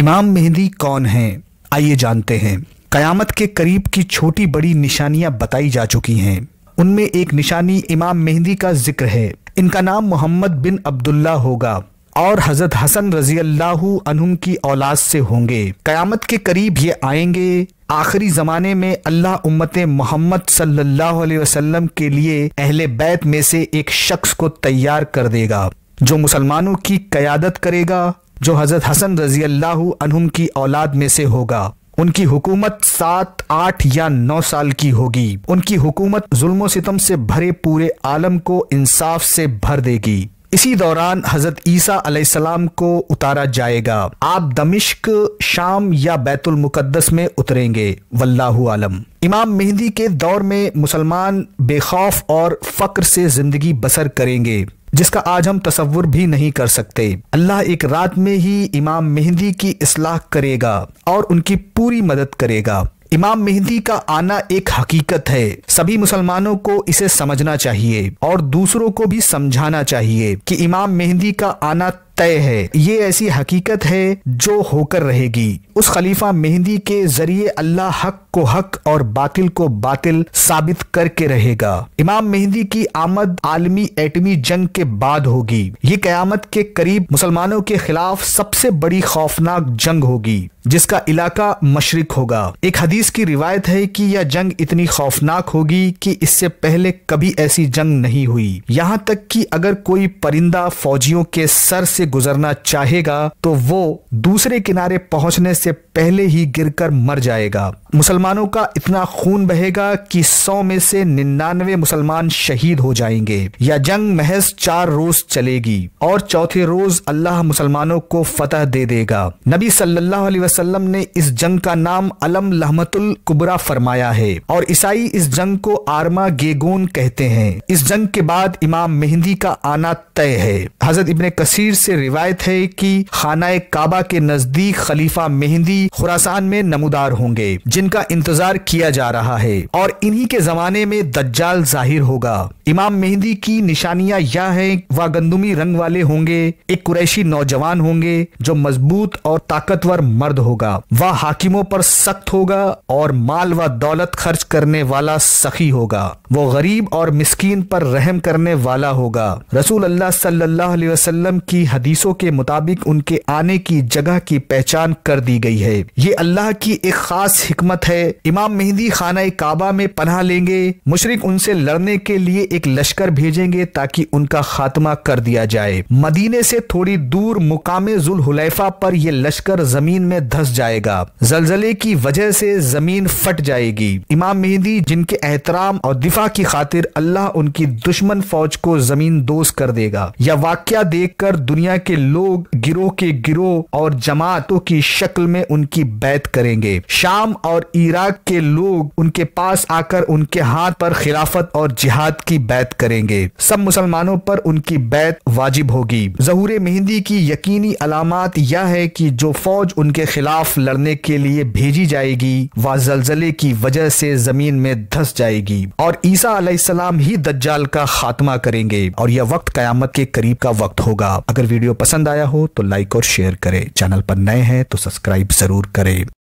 इमाम मेहंदी कौन हैं आइए जानते हैं कयामत के करीब की छोटी बड़ी निशानियां बताई जा चुकी हैं उनमें एक निशानी इमाम मेहंदी का जिक्र है इनका नाम मोहम्मद बिन अब्दुल्ला होगा और हजरत हसन रजी अल्लाह की औलाद से होंगे कयामत के करीब ये आएंगे आखिरी ज़माने में अल्लाह उम्मत मोहम्मद सल्लल्लाहु अलैहि वसल्लम के लिए अहले बैत में से एक शख्स को तैयार कर देगा जो मुसलमानों की कयादत करेगा जो हज़रत हसन रजी अल्लाह की औलाद में से होगा उनकी हुकूमत सात आठ या नौ साल की होगी उनकी हुकूमत जुल्मो सितम से भरे पूरे आलम को इंसाफ से भर देगी इसी दौरान हजरत ईसा अलैहिस्सलाम को उतारा जाएगा आप दमिश्क शाम या बैतुल मुकद्दस में उतरेंगे वल्लाहु आलम इमाम मेहंदी के दौर में मुसलमान बेखौफ और फक्र से जिंदगी बसर करेंगे जिसका आज हम तस्वुर भी नहीं कर सकते अल्लाह एक रात में ही इमाम मेहंदी की इसलाह करेगा और उनकी पूरी मदद करेगा इमाम मेहंदी का आना एक हकीकत है सभी मुसलमानों को इसे समझना चाहिए और दूसरों को भी समझाना चाहिए कि इमाम मेहंदी का आना तय है ये ऐसी हकीकत है जो होकर रहेगी उस खलीफा मेहंदी के जरिए अल्लाह हक को हक और बातिल को बातिल साबित करके रहेगा इमाम मेहंदी की आमद आलमी एटमी जंग के बाद होगी ये कयामत के करीब मुसलमानों के खिलाफ सबसे बड़ी खौफनाक जंग होगी जिसका इलाका मशरक होगा एक हदीस की रिवायत है कि यह जंग इतनी खौफनाक होगी कि इससे पहले कभी ऐसी जंग नहीं हुई यहाँ तक कि अगर कोई परिंदा फौजियों के सर से गुजरना चाहेगा तो वो दूसरे किनारे पहुंचने से पहले ही गिरकर मर जाएगा मुसलमानों का इतना खून बहेगा कि सौ में से निन्यानवे मुसलमान शहीद हो जाएंगे यह जंग महज चार रोज चलेगी और चौथे रोज अल्लाह मुसलमानों को फतह दे देगा नबी सल्लल्लाहु अलैहि वसल्लम ने इस जंग का नाम अलम लहमतुल कुबरा फरमाया है और ईसाई इस जंग को आर्मा गेगोन कहते हैं इस जंग के बाद इमाम मेहंदी का आना तय है हजरत इबन कसीर से रिवायत है कि खाना काबा के नजदीक खलीफा मेहंदी खुरासान में नमोदार होंगे जिनका इंतजार किया जा रहा है और इन्हीं के जमाने में दज्जाल जाहिर होगा इमाम मेहंदी की निशानियां यह है वह गंदुमी रंग वाले होंगे एक कुरैशी नौजवान होंगे जो मजबूत और ताकतवर मर्द होगा वह हाकिमों पर सख्त होगा और माल व दौलत खर्च करने वाला सखी होगा वो गरीब और मिस्कीन पर रहम करने वाला होगा रसूल अल्लाह सल्लल्लाहु अलैहि वसल्लम की हदीस हदीसों के मुताबिक उनके आने की जगह की पहचान कर दी गई है ये अल्लाह की एक खास हिकमत है इमाम मेहंदी खाना काबा में पनाह लेंगे मुशरक उनसे लड़ने के लिए एक लश्कर भेजेंगे ताकि उनका खात्मा कर दिया जाए मदीने से थोड़ी दूर मुकाम जुलहुलैफा पर यह लश्कर जमीन में धस जाएगा जलजले की वजह से जमीन फट जाएगी इमाम मेहंदी जिनके एहतराम और दिफा की खातिर अल्लाह उनकी दुश्मन फौज को जमीन दोस्त कर देगा यह वाक्य देख कर दुनिया दुनिया के लोग गिरोह के गिरोह और जमातों की शक्ल में उनकी बैत करेंगे शाम और इराक के लोग उनके पास आकर उनके हाथ पर खिलाफत और जिहाद की बैत करेंगे सब मुसलमानों पर उनकी बैत वाजिब होगी जहूर मेहंदी की यकीनी अलामत यह है कि जो फौज उनके खिलाफ लड़ने के लिए भेजी जाएगी वह जलजले की वजह से जमीन में धस जाएगी और ईसा ही दज्जाल का खात्मा करेंगे और यह वक्त कयामत के करीब का वक्त होगा अगर वीडियो वीडियो पसंद आया हो तो लाइक और शेयर करें चैनल पर नए हैं तो सब्सक्राइब ज़रूर करें